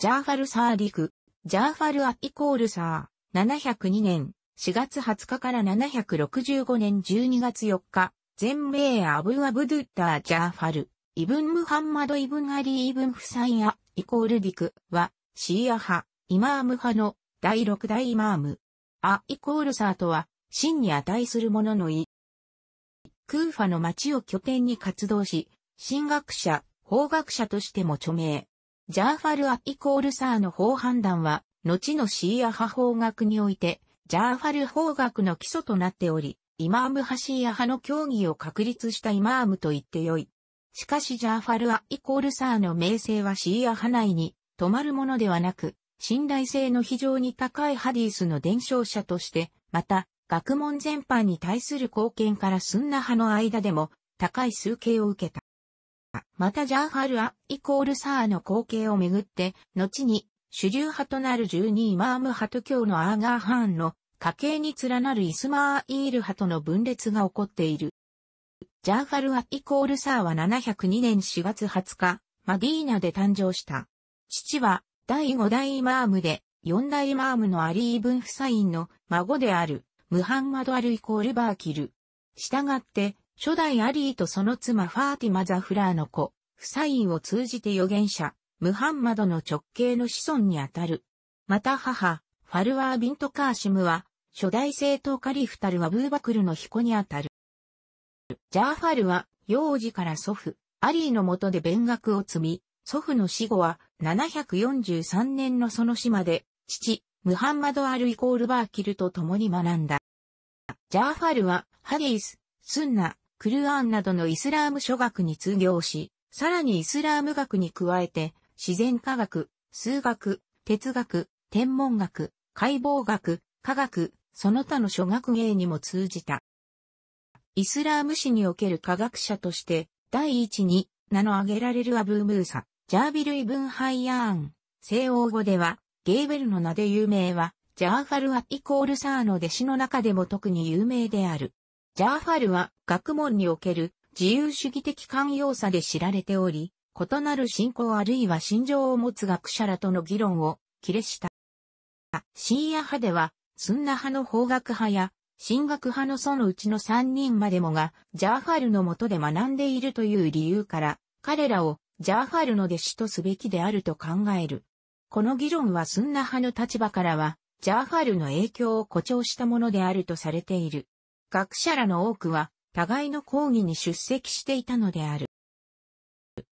ジャーファルサーク、ジャーファルアイコールサー、702年4月20日から765年12月4日、全米アブアブドゥッタージャーファル、イブンムハンマドイブンアリーイブンフサイア、イコールクは、シーア派、イマーム派の第6代イマーム。アイコールサーとは、真に値するものの意。クーファの町を拠点に活動し、神学者、法学者としても著名。ジャーファル・ア・イコール・サーの法判断は、後のシーア派法学において、ジャーファル法学の基礎となっており、イマーム派シーア派の教義を確立したイマームと言ってよい。しかしジャーファルはイコールサーの名声はシーア派内に止まるものではなく、信頼性の非常に高いハディースの伝承者として、また、学問全般に対する貢献からスンナ派の間でも高い数形を受けた。またジャーハルア、イコールサーの後継をめぐって、後に主流派となる12イマーム派と教のアーガーハーンの家系に連なるイスマーイール派との分裂が起こっている。ジャーファルアイコールサーは702年4月20日、マディーナで誕生した。父は第5代イマームで、4代イマームのアリー・ブン・フサインの孫である、ムハンマド・アルイコール・バーキル。従って、初代アリーとその妻ファーティマ・ザ・フラーの子、フサインを通じて預言者、ムハンマドの直系の子孫にあたる。また母、ファルワー・ビント・カーシムは、初代政党カリフタルはブーバクルの彦にあたる。ジャーファルは、幼児から祖父、アリーの下で勉学を積み、祖父の死後は、743年のその死まで、父、ムハンマド・アル・イコール・バーキルと共に学んだ。ジャーファルは、ハディス、スンナ、クルアンなどのイスラーム諸学に通業し、さらにイスラーム学に加えて、自然科学、数学、哲学、天文学、解剖学、科学、その他の諸学芸にも通じた。イスラーム史における科学者として、第一に名の挙げられるアブームーサ、ジャービル・イブン・ハイヤーン、西欧語では、ゲーベルの名で有名は、ジャーファルア・イコールサーの弟子の中でも特に有名である。ジャーファルは学問における自由主義的寛容さで知られており、異なる信仰あるいは心情を持つ学者らとの議論を切れした。シーア派では、スンナ派の法学派や、神学派のそのうちの3人までもが、ジャーファルの下で学んでいるという理由から、彼らをジャーファルの弟子とすべきであると考える。この議論はスンナ派の立場からは、ジャーファルの影響を誇張したものであるとされている。学者らの多くは、互いの講義に出席していたのである。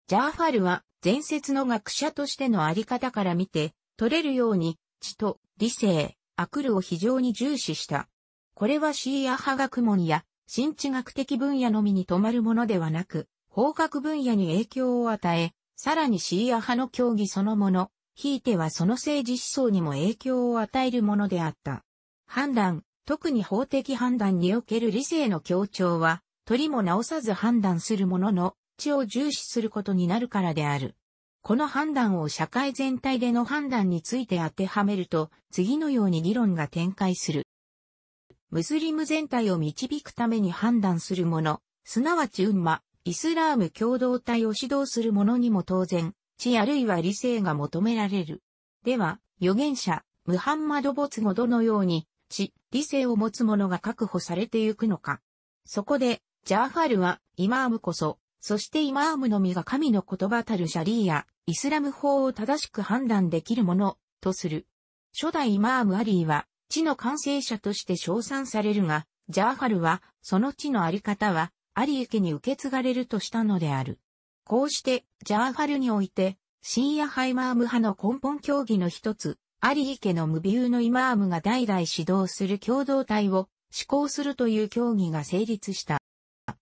ジャーファルは、前説の学者としてのあり方から見て、取れるように、知と理性、アクルを非常に重視した。これはシーア派学問や、新知学的分野のみに止まるものではなく、法学分野に影響を与え、さらにシーア派の教義そのもの、ひいてはその政治思想にも影響を与えるものであった。判断、特に法的判断における理性の協調は、取りも直さず判断するものの、知を重視することになるからである。この判断を社会全体での判断について当てはめると、次のように議論が展開する。ムスリム全体を導くために判断するもの、すなわちウンマ、イスラーム共同体を指導する者にも当然、知あるいは理性が求められる。では、預言者、ムハンマド没後どのように、知、理性を持つ者が確保されてゆくのか。そこで、ジャーハルは、イマームこそ、そしてイマームのみが神の言葉たるシャリーや、イスラム法を正しく判断できるもの、とする。初代イマームアリーは、地の完成者として称賛されるが、ジャーハルは、その地のあり方は、アリー家に受け継がれるとしたのである。こうして、ジャーハルにおいて、シーアハイマーム派の根本教義の一つ、アリー家の無ビのイマームが代々指導する共同体を施行するという協議が成立した。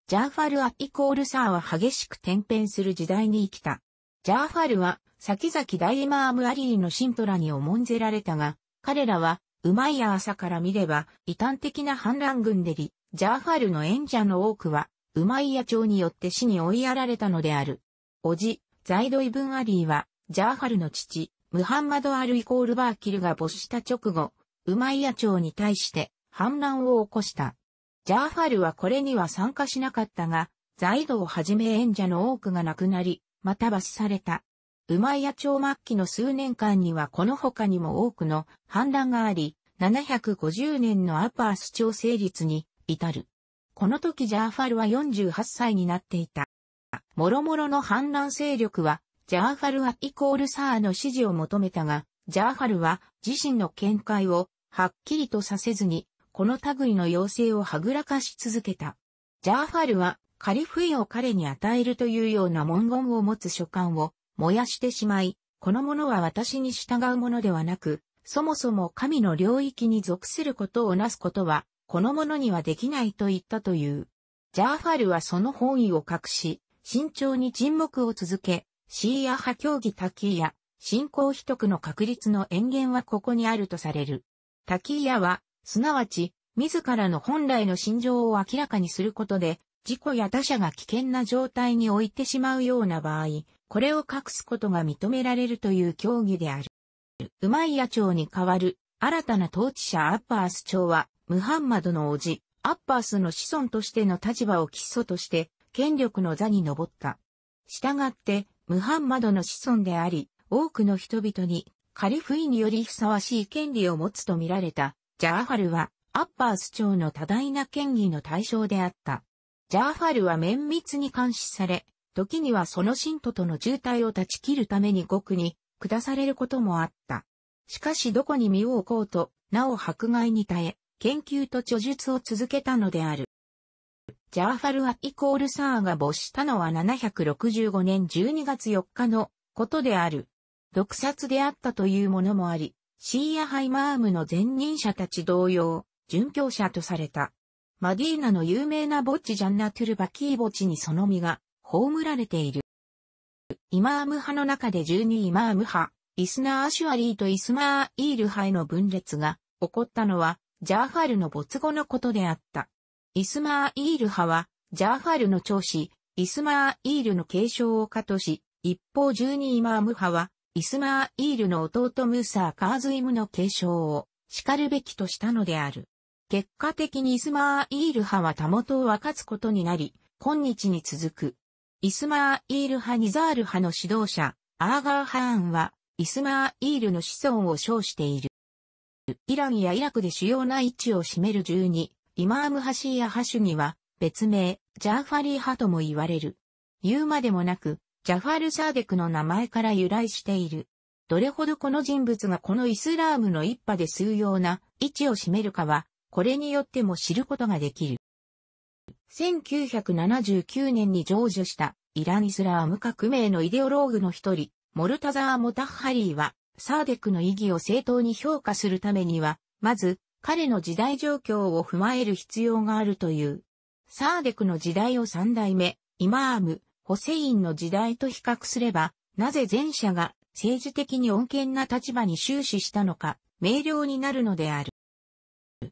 ジャーファル・ア・イコール・サーは激しく転変する時代に生きた。ジャーファルは、先々大イマーム・アリーのシントラに重んぜられたが、彼らは、うまいや朝から見れば、異端的な反乱軍でり、ジャーファルの演者の多くは、うまいや朝によって死に追いやられたのである。おじ、ザイドイブン・アリーは、ジャーファルの父、ムハンマド・アル・イコール・バーキルが没した直後、ウマイヤ朝に対して反乱を起こした。ジャーファルはこれには参加しなかったが、ザイドをはじめ演者の多くが亡くなり、また罰された。ウマイヤ朝末期の数年間にはこの他にも多くの反乱があり、750年のアパース朝成立に至る。この時ジャーファルは48歳になっていた。もろもろの反乱勢力はジャーファルはイコールサーの指示を求めたが、ジャーファルは自身の見解をはっきりとさせずに、この類の要請をはぐらかし続けた。ジャーファルはカリフイを彼に与えるというような文言を持つ書簡を燃やしてしまい、この者は私に従うものではなく、そもそも神の領域に属することをなすことは、この者にはできないと言ったという。ジャーファルはその本意を隠し、慎重に沈黙を続け、シーア派教義タキーヤ、信仰秘匿の確率の遠原はここにあるとされる。タキーヤは、すなわち、自らの本来の心情を明らかにすることで、自己や他者が危険な状態に置いてしまうような場合、これを隠すことが認められるという教義である。ウマイヤ朝に代わる、新たな統治者アッパース朝は、ムハンマドの叔父、アッパースの子孫としての立場を基礎として、権力の座に上った。したがって、ムハンマドの子孫であり、多くの人々にカリフィによりふさわしい権利を持つと見られた、ジャーファルは、アッバース朝の多大な権威の対象であった。ジャーファルは綿密に監視され、時にはその信徒との渋滞を断ち切るために獄に下されることもあった。しかしどこに身を置こうと、なお迫害に耐え、研究と著述を続けたのである。ジャーファルアイコールサーが没したのは765年12月4日のことである。毒殺であったというものもあり、シーアハイマームの前任者たち同様、殉教者とされた。マディーナの有名な墓地ジャンナトゥルバキー墓地にその身が葬られている。イマーム派の中で12イマーム派、イスナー・アシュアリーとイスマー・イール派への分裂が起こったのは、ジャーファルの没後のことであった。イスマーイール派は、ジャーファルの長子、イスマーイールの継承を家とし、一方十二イマーム派は、イスマーイールの弟ムーサー・カーズイムの継承を、叱るべきとしたのである。結果的にイスマーイール派はたもとを分かつことになり、今日に続く。イスマーイール派ニザール派の指導者、アーガー・ハーンは、イスマーイールの子孫を称している。イランやイラクで主要な位置を占める12、イマーム・ハシーア・ハシュには、別名、ジャーファリー派とも言われる。言うまでもなく、ジャファル・サーデクの名前から由来している。どれほどこの人物がこのイスラームの一派で数様な位置を占めるかは、これによっても知ることができる。1979年に成就したイラン・イスラーム革命のイデオローグの一人、モルタザー・モタッハリーは、サーデクの意義を正当に評価するためには、まず、彼の時代状況を踏まえる必要があるという。サーデクの時代を三代目、イマーム、ホセインの時代と比較すれば、なぜ前者が政治的に穏健な立場に終始したのか、明瞭になるのである。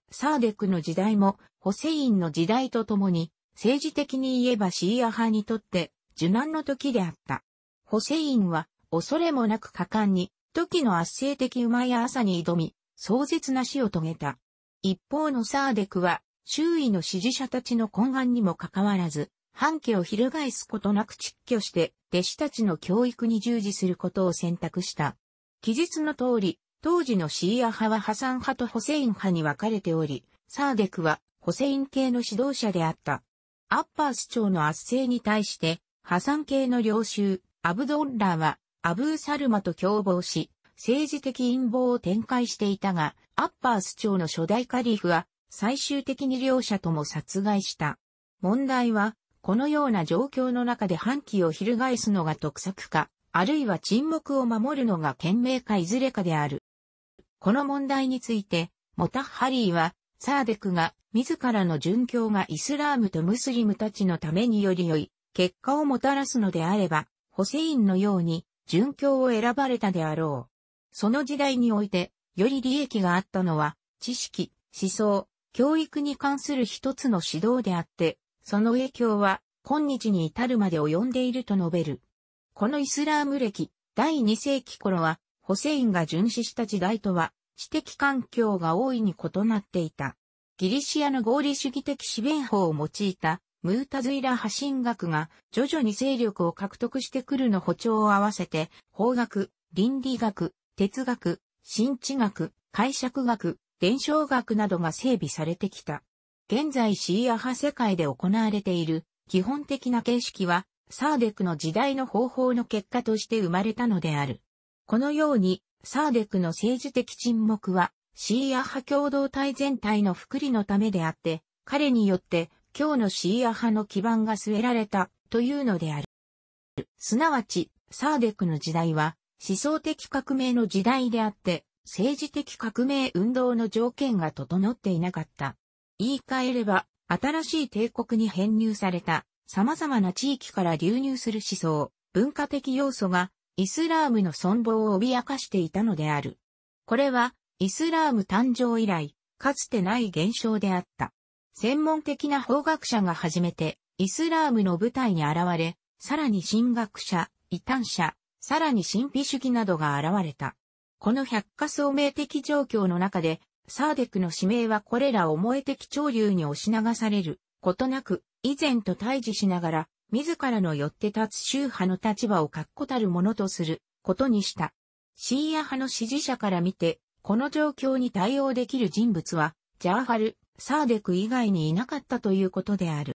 サーデクの時代も、ホセインの時代とともに、政治的に言えばシーア派にとって、受難の時であった。ホセインは、恐れもなく果敢に、時の圧政的馬や朝に挑み、壮絶な死を遂げた。一方のサーデクは、周囲の支持者たちの懇願にもかかわらず、反旗を翻すことなく窒居して、弟子たちの教育に従事することを選択した。記述の通り、当時のシーア派はハサン派とホセイン派に分かれており、サーデクはホセイン系の指導者であった。アッパース朝の圧政に対して、ハサン系の領袖、アブドッラーは、アブーサルマと共謀し、政治的陰謀を展開していたが、アッパース朝の初代カリフは最終的に両者とも殺害した。問題は、このような状況の中で反旗を翻すのが得策か、あるいは沈黙を守るのが賢明かいずれかである。この問題について、モタッハリーは、サーデクが、自らの殉教がイスラームとムスリムたちのためにより良い、結果をもたらすのであれば、ホセインのように、殉教を選ばれたであろう。その時代において、より利益があったのは、知識、思想、教育に関する一つの指導であって、その影響は、今日に至るまで及んでいると述べる。このイスラーム歴、第2世紀頃は、ホセインが巡視した時代とは、知的環境が大いに異なっていた。ギリシアの合理主義的四弁法を用いた、ムータズイラ派神学が徐々に勢力を獲得してくるの歩調を合わせて、法学、倫理学、哲学、新知学、解釈学、伝承学などが整備されてきた。現在シーア派世界で行われている基本的な形式はサーデクの時代の方法の結果として生まれたのである。このようにサーデクの政治的沈黙はシーア派共同体全体の福利のためであって、彼によって今日のシーア派の基盤が据えられたというのである。すなわち、サーデクの時代は、思想的革命の時代であって、政治的革命運動の条件が整っていなかった。言い換えれば、新しい帝国に編入された様々な地域から流入する思想、文化的要素がイスラームの存亡を脅かしていたのである。これはイスラーム誕生以来、かつてない現象であった。専門的な法学者が初めてイスラームの舞台に現れ、さらに神学者、異端者、さらに神秘主義などが現れた。この百科聡明的状況の中で、サーデクの使命はこれらを萌え的潮流に押し流されることなく、以前と対峙しながら、自らのよって立つ宗派の立場を確固たるものとすることにした。シーア派の支持者から見て、この状況に対応できる人物は、ジャーハル、サーデク以外にいなかったということである。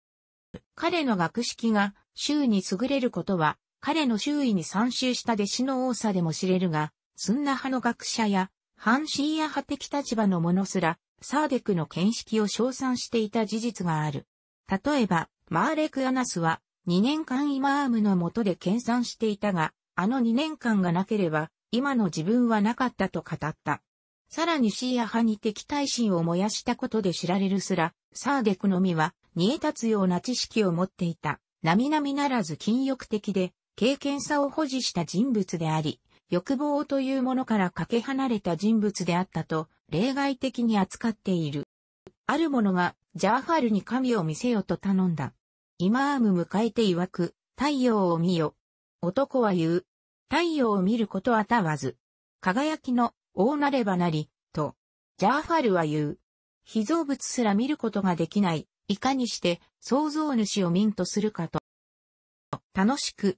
彼の学識が、州に優れることは、彼の周囲に参集した弟子の多さでも知れるが、スンナ派の学者や、反シーア派的立場の者すら、サーデクの見識を称賛していた事実がある。例えば、マーレク・アナスは、2年間イマームの下で研鑽していたが、あの2年間がなければ、今の自分はなかったと語った。さらにシーア派に敵対心を燃やしたことで知られるすら、サーデクのみは、煮え立つような知識を持っていた。並々ならず禁欲的で、経験さを保持した人物であり、欲望というものからかけ離れた人物であったと、例外的に扱っている。ある者が、ジャーフールに神を見せよと頼んだ。イマーム迎えて曰く、太陽を見よ。男は言う。太陽を見ることはたわず。輝きの、大なればなり、と。ジャーフールは言う。被造物すら見ることができない。いかにして、創造主を民とするかと。楽しく、